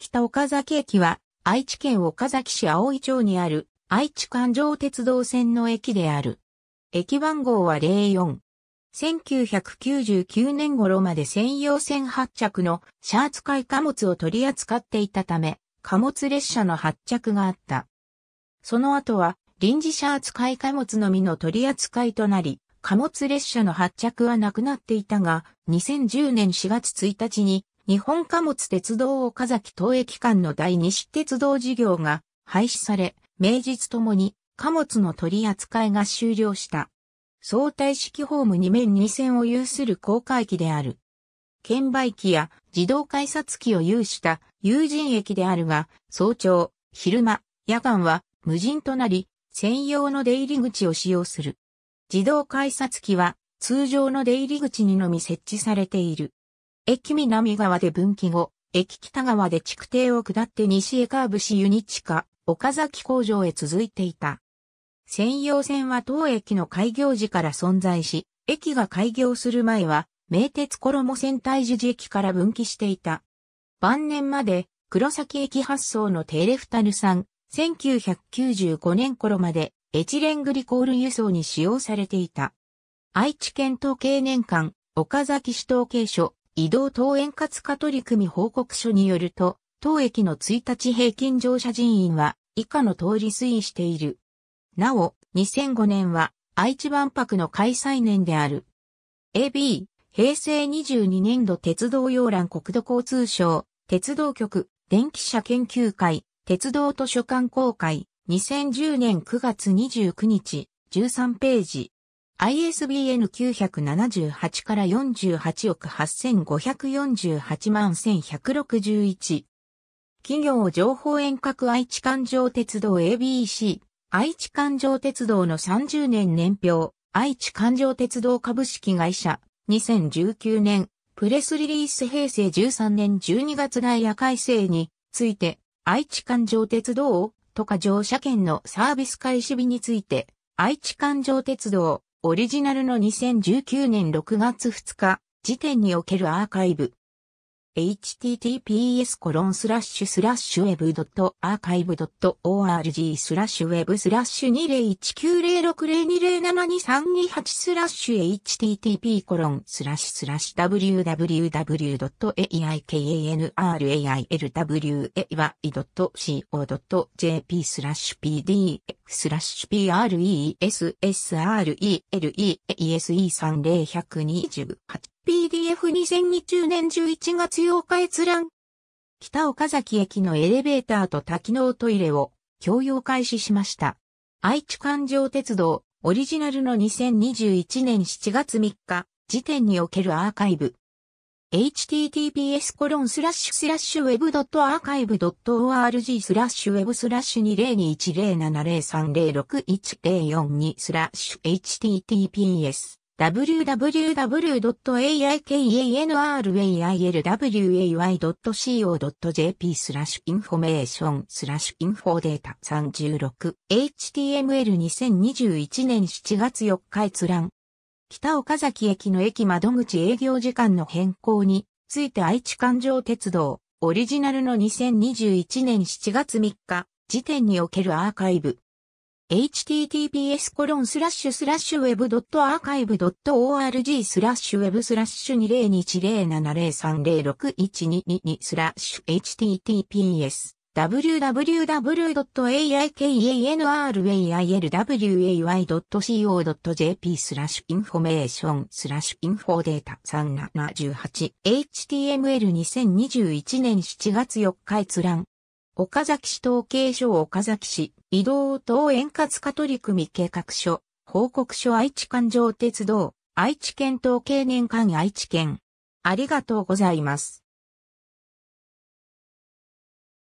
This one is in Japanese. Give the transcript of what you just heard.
北岡崎駅は、愛知県岡崎市葵町にある、愛知環状鉄道線の駅である。駅番号は04。1999年頃まで専用線発着のシャーツ会貨物を取り扱っていたため、貨物列車の発着があった。その後は、臨時シャーツ会貨物のみの取り扱いとなり、貨物列車の発着はなくなっていたが、2010年4月1日に日本貨物鉄道岡崎東駅間の第二子鉄道事業が廃止され、名実ともに貨物の取り扱いが終了した。相対式ホーム2面2線を有する公開機である。券売機や自動改札機を有した有人駅であるが、早朝、昼間、夜間は無人となり、専用の出入り口を使用する。自動改札機は通常の出入り口にのみ設置されている。駅南側で分岐後、駅北側で築堤を下って西へカーブしユニチカ、岡崎工場へ続いていた。専用線は当駅の開業時から存在し、駅が開業する前は、名鉄衣線大樹寺駅から分岐していた。晩年まで、黒崎駅発送のテレフタルさん、1995年頃まで、エチレングリコール輸送に使用されていた。愛知県統計年間、岡崎市統計所、移動等円滑化取り組み報告書によると、当駅の1日平均乗車人員は以下の通り推移している。なお、2005年は愛知万博の開催年である。AB、平成22年度鉄道要覧国土交通省、鉄道局、電気車研究会、鉄道図書館公開、2010年9月29日、13ページ。ISBN 978から48億8548万1161。企業情報遠隔愛知環状鉄道 ABC。愛知環状鉄道の30年年表。愛知環状鉄道株式会社。2019年。プレスリリース平成13年12月ダイヤ改正について、愛知環状鉄道とか乗車券のサービス開始日について、愛知環状鉄道、オリジナルの2019年6月2日時点におけるアーカイブ https web.archive.org web 20190602072328 http www.aikanrailway.co.jp pdf スラッシ pressrelese302028 PDF2020 年11月8日閲覧。北岡崎駅のエレベーターと多機能トイレを共用開始しました。愛知環状鉄道オリジナルの2021年7月3日時点におけるアーカイブ。https コロンスラッシュスラッシュウェブドットアーカイブドット org スラッシュウェブスラッシュ20210703061042スラッシュ https w w w a i k a n r a i l c o j p スラッシュインフォメーションスラッシュインフォデータ 36HTML2021 年7月4日閲覧北岡崎駅の駅窓口営業時間の変更について愛知環状鉄道オリジナルの2021年7月3日時点におけるアーカイブ https コロンスラッシュスラッシュ web.archive.org スラッシュ web スラッシュ2 0 2 0 7 0 3 0 6 1 2 2 2スラッシュ https www.aikanrailway.co.jp スラッシュインフォメーションスラッシュインフォデータ 378html2021 年7月4日閲覧岡崎市統計省岡崎市移動等円滑化取り組み計画書、報告書愛知環状鉄道、愛知県統経年間愛知県。ありがとうございます。